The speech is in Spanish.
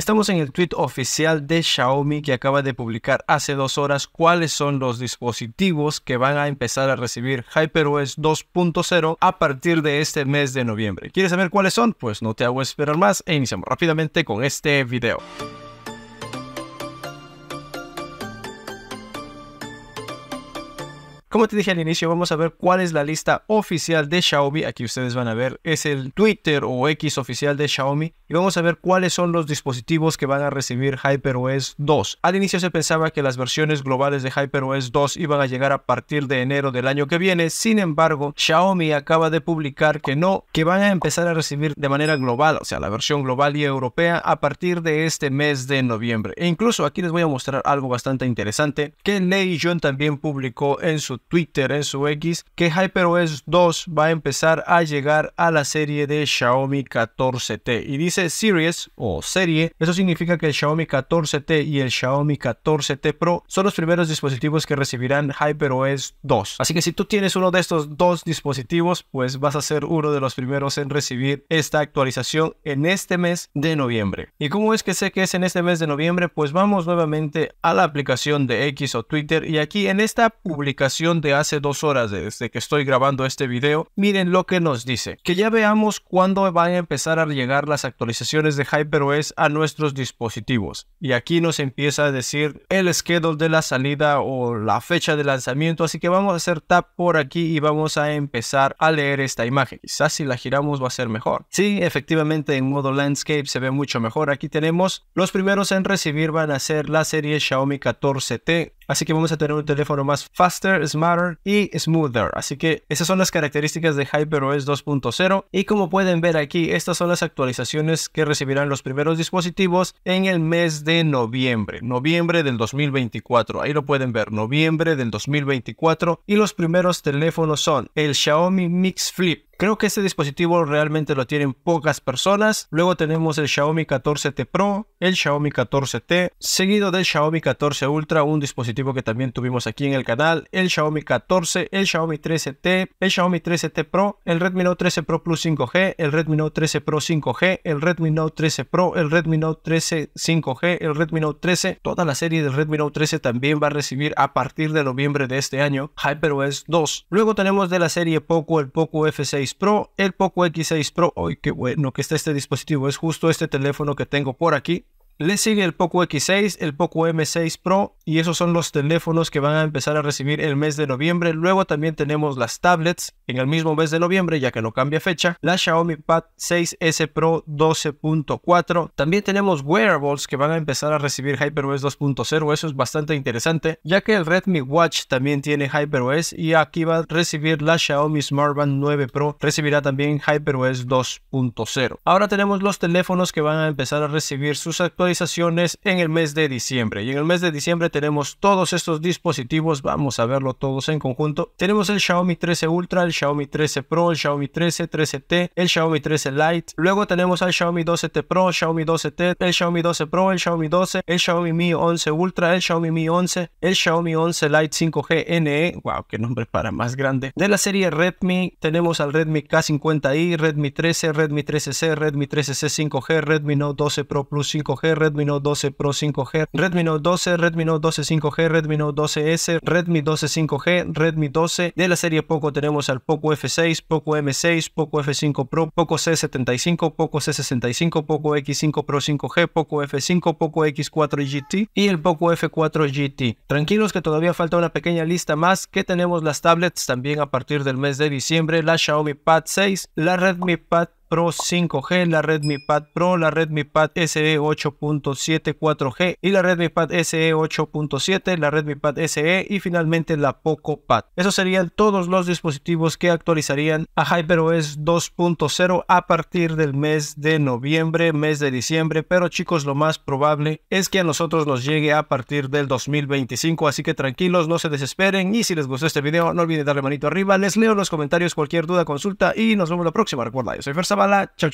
Estamos en el tweet oficial de Xiaomi que acaba de publicar hace dos horas cuáles son los dispositivos que van a empezar a recibir HyperOS 2.0 a partir de este mes de noviembre. ¿Quieres saber cuáles son? Pues no te hago esperar más e iniciamos rápidamente con este video. Como te dije al inicio, vamos a ver cuál es la lista oficial de Xiaomi. Aquí ustedes van a ver, es el Twitter o X oficial de Xiaomi. Y vamos a ver cuáles son los dispositivos que van a recibir HyperOS 2. Al inicio se pensaba que las versiones globales de HyperOS 2 iban a llegar a partir de enero del año que viene. Sin embargo, Xiaomi acaba de publicar que no, que van a empezar a recibir de manera global, o sea, la versión global y europea a partir de este mes de noviembre. E incluso aquí les voy a mostrar algo bastante interesante que Lei John también publicó en su Twitter, en su X, que HyperOS 2 va a empezar a llegar a la serie de Xiaomi 14T. Y dice Series o serie, eso significa que el Xiaomi 14T y el Xiaomi 14T Pro son los primeros dispositivos que recibirán HyperOS 2. Así que si tú tienes uno de estos dos dispositivos, pues vas a ser uno de los primeros en recibir esta actualización en este mes de noviembre. ¿Y cómo es que sé que es en este mes de noviembre? Pues vamos nuevamente a la aplicación de X o Twitter y aquí en esta publicación de hace dos horas desde que estoy grabando este video, miren lo que nos dice. Que ya veamos cuándo van a empezar a llegar las actualizaciones de HyperOS a nuestros dispositivos. Y aquí nos empieza a decir el schedule de la salida o la fecha de lanzamiento. Así que vamos a hacer tap por aquí y vamos a empezar a leer esta imagen. Quizás si la giramos va a ser mejor. Sí, efectivamente en modo landscape se ve mucho mejor. Aquí tenemos los primeros en recibir van a ser la serie Xiaomi 14T Así que vamos a tener un teléfono más faster, smarter y smoother. Así que esas son las características de HyperOS 2.0 y como pueden ver aquí, estas son las actualizaciones que recibirán los primeros dispositivos en el mes de noviembre, noviembre del 2024. Ahí lo pueden ver, noviembre del 2024 y los primeros teléfonos son el Xiaomi Mix Flip Creo que este dispositivo realmente lo tienen pocas personas. Luego tenemos el Xiaomi 14T Pro, el Xiaomi 14T, seguido del Xiaomi 14 Ultra, un dispositivo que también tuvimos aquí en el canal, el Xiaomi 14, el Xiaomi 13T, el Xiaomi 13T Pro, el Redmi Note 13 Pro Plus 5G, el Redmi Note 13 Pro 5G, el Redmi Note 13 Pro, el Redmi Note 13 5G, el Redmi Note 13, toda la serie del Redmi Note 13 también va a recibir a partir de noviembre de este año HyperOS 2. Luego tenemos de la serie Poco el Poco F6 Pro, el Poco X6 Pro. ¡Ay, qué bueno que está este dispositivo! Es justo este teléfono que tengo por aquí. Le sigue el Poco X6, el Poco M6 Pro y esos son los teléfonos que van a empezar a recibir el mes de noviembre. Luego también tenemos las tablets en el mismo mes de noviembre, ya que no cambia fecha. La Xiaomi Pad 6S Pro 12.4. También tenemos wearables que van a empezar a recibir HyperOS 2.0. Eso es bastante interesante, ya que el Redmi Watch también tiene HyperOS y aquí va a recibir la Xiaomi Smart Band 9 Pro. Recibirá también HyperOS 2.0. Ahora tenemos los teléfonos que van a empezar a recibir sus actualizaciones en el mes de diciembre. Y en el mes de diciembre tenemos todos estos dispositivos, vamos a verlo todos en conjunto. Tenemos el Xiaomi 13 Ultra, el Xiaomi 13 Pro, el Xiaomi 13, 13T, el Xiaomi 13 Lite. Luego tenemos al Xiaomi 12T Pro, Xiaomi 12T, el Xiaomi 12 Pro, el Xiaomi 12, el Xiaomi Mi 11 Ultra, el Xiaomi Mi 11, el Xiaomi 11 Lite 5G NE. Wow, qué nombre para más grande. De la serie Redmi tenemos al Redmi K50i, Redmi 13, Redmi 13C, Redmi 13C 5G, Redmi Note 12 Pro Plus 5G, Redmi Note 12 Pro 5G, Redmi Note 12, Redmi Note 12 5G, Redmi Note 12S, Redmi 12 5G, Redmi 12. De la serie Poco tenemos al Poco F6, Poco M6, Poco F5 Pro, Poco C75, Poco C65, Poco X5 Pro 5G, Poco F5, Poco X4 GT y el Poco F4 GT. Tranquilos que todavía falta una pequeña lista más que tenemos las tablets también a partir del mes de diciembre, la Xiaomi Pad 6, la Redmi Pad Pro 5G, la Redmi Pad Pro, la Redmi Pad SE 8.7 4G y la Redmi Pad SE 8.7, la Redmi Pad SE y finalmente la Poco Pad. Esos serían todos los dispositivos que actualizarían a HyperOS 2.0 a partir del mes de noviembre, mes de diciembre, pero chicos lo más probable es que a nosotros nos llegue a partir del 2025, así que tranquilos, no se desesperen y si les gustó este video no olviden darle manito arriba, les leo los comentarios, cualquier duda, consulta y nos vemos la próxima. Recuerda, yo soy Fer 好了，再见。